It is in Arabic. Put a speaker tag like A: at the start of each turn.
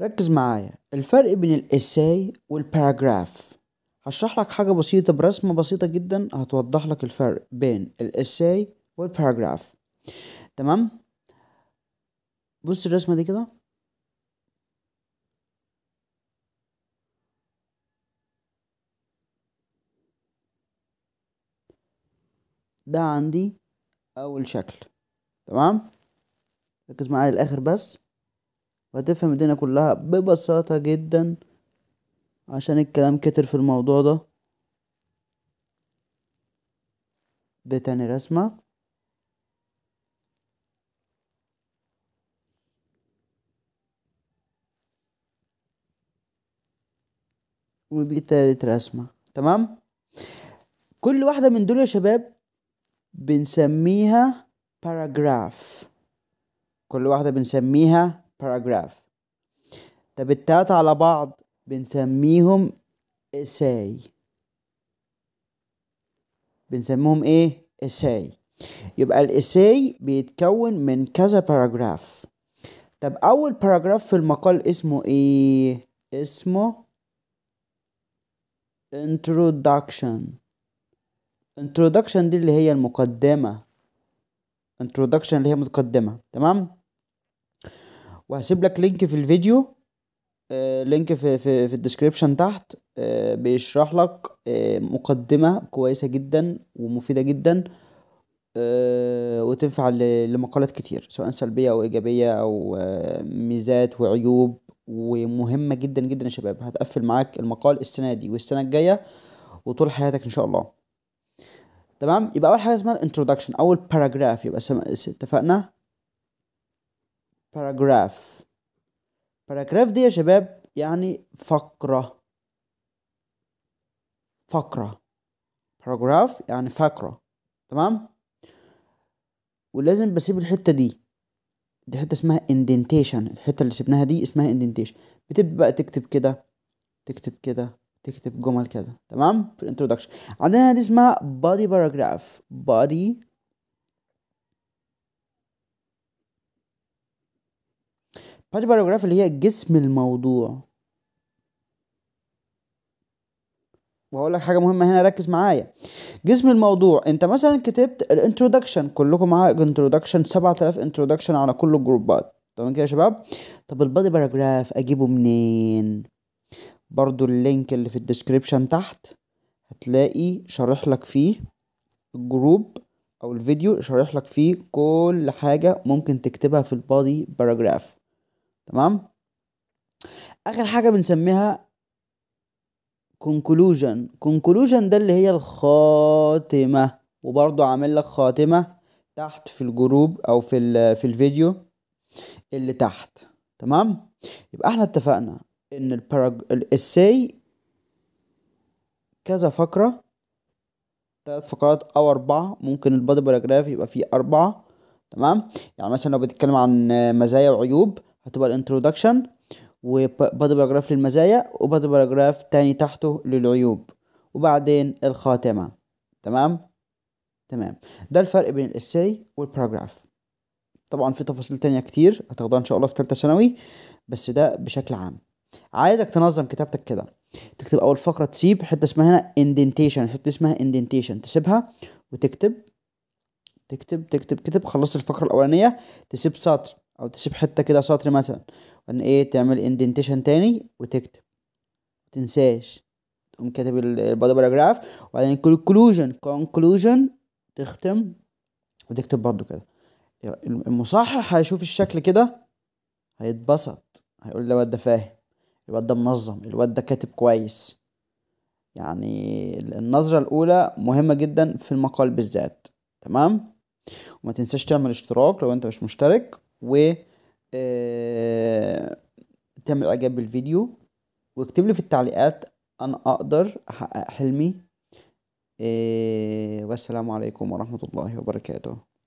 A: ركز معايا الفرق بين الاساي والباراجراف هشرح لك حاجة بسيطة برسمة بسيطة جدا هتوضح لك الفرق بين الاساي والباراجراف تمام بص الرسمة دي كده ده عندي اول شكل تمام ركز معايا للاخر بس وهتفهم الدنيا كلها ببساطة جدا عشان الكلام كتر في الموضوع ده دي تاني رسمة ودي تالت رسمة تمام كل واحدة من دول يا شباب بنسميها باراجراف كل واحدة بنسميها paragraph طب التلاتة على بعض بنسميهم essay بنسميهم ايه essay يبقى الاساي بيتكون من كذا باراجراف طب اول باراجراف في المقال اسمه ايه اسمه introduction introduction دي اللي هي المقدمة introduction اللي هي مقدمة تمام وهسيب لك لينك في الفيديو آه، لينك في في في الديسكريبشن تحت آه، بيشرح لك آه، مقدمة كويسة جدا ومفيدة جدا وتنفع لمقالات كتير سواء سلبية أو إيجابية أو ميزات وعيوب ومهمة جدا جدا يا شباب هتقفل معاك المقال السنة دي والسنة الجاية وطول حياتك إن شاء الله تمام يبقى أول حاجة اسمها الانترودكشن أول باراجراف يبقى اتفقنا باراجراف باراجراف دي يا شباب يعني فقرة فقرة باراجراف يعني فقرة تمام ولازم بسيب الحتة دي دي حتة اسمها indentation الحتة اللي سيبناها دي اسمها indentation بتبقى تكتب كده تكتب كده تكتب جمل كده تمام في الانترودكشن عندنا دي اسمها body paragraph body باراجراف اللي هي جسم الموضوع وهقول لك حاجه مهمه هنا ركز معايا جسم الموضوع انت مثلا كتبت الانترودكشن كلكم معايا انترودكشن 7000 انترودكشن على كل الجروبات تمام كده يا شباب طب البادي باراجراف اجيبه منين برضو اللينك اللي في الديسكريبشن تحت هتلاقي شرح لك فيه الجروب او الفيديو شرح لك فيه كل حاجه ممكن تكتبها في البادي باراجراف تمام اخر حاجه بنسميها كونكلوجن كونكلوجن ده اللي هي الخاتمه وبرضو عامل لك خاتمه تحت في الجروب او في في الفيديو اللي تحت تمام يبقى احنا اتفقنا ان الباراج الاساي كذا فقره ثلاث فقرات او اربعه ممكن البادي باراجراف يبقى فيه اربعه تمام يعني مثلا لو بتتكلم عن مزايا وعيوب هتبقى الانترودكشن وبادي باراجراف للمزايا وبادي باراجراف تاني تحته للعيوب وبعدين الخاتمة تمام تمام ده الفرق بين الاساي والباراجراف طبعا في تفاصيل تانية كتير هتاخدوها ان شاء الله في تالتة ثانوي بس ده بشكل عام عايزك تنظم كتابتك كده تكتب اول فقرة تسيب حتة اسمها هنا اندنتيشن حتة اسمها اندنتيشن تسيبها وتكتب تكتب تكتب كتب خلصت الفقرة الأولانية تسيب سطر او تسيب حته كده سطر مثلا وان ايه تعمل اندنتيشن تاني وتكتب متنساش تقوم كاتب البادي باراجراف وبعدين كونكلوجن كونكلوجن تختم وتكتب برضو كده المصحح هيشوف الشكل كده هيتبسط هيقول الواد ده فاهم الواد ده منظم الواد ده كاتب كويس يعني النظرة الأولى مهمة جدا في المقال بالذات تمام وما تنساش تعمل اشتراك لو انت مش مشترك و آه، تعمل اعجاب بالفيديو واكتب لي في التعليقات انا اقدر احقق حلمي آه، والسلام عليكم ورحمة الله وبركاته